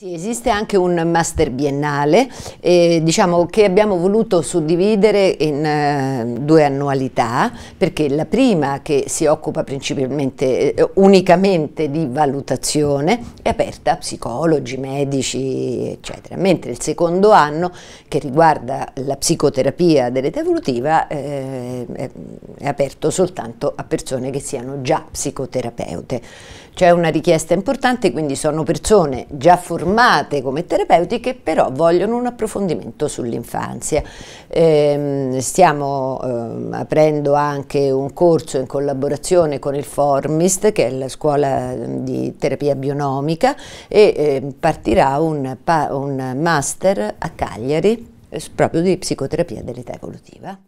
Sì, esiste anche un master biennale eh, diciamo che abbiamo voluto suddividere in eh, due annualità perché la prima che si occupa principalmente eh, unicamente di valutazione è aperta a psicologi, medici eccetera, mentre il secondo anno che riguarda la psicoterapia dell'età evolutiva eh, è, è aperto soltanto a persone che siano già psicoterapeute. C'è una richiesta importante quindi sono persone già formate affermate come terapeutiche, però vogliono un approfondimento sull'infanzia. Ehm, stiamo ehm, aprendo anche un corso in collaborazione con il Formist, che è la scuola ehm, di terapia bionomica, e partirà un master a Cagliari eh, proprio di psicoterapia dell'età evolutiva.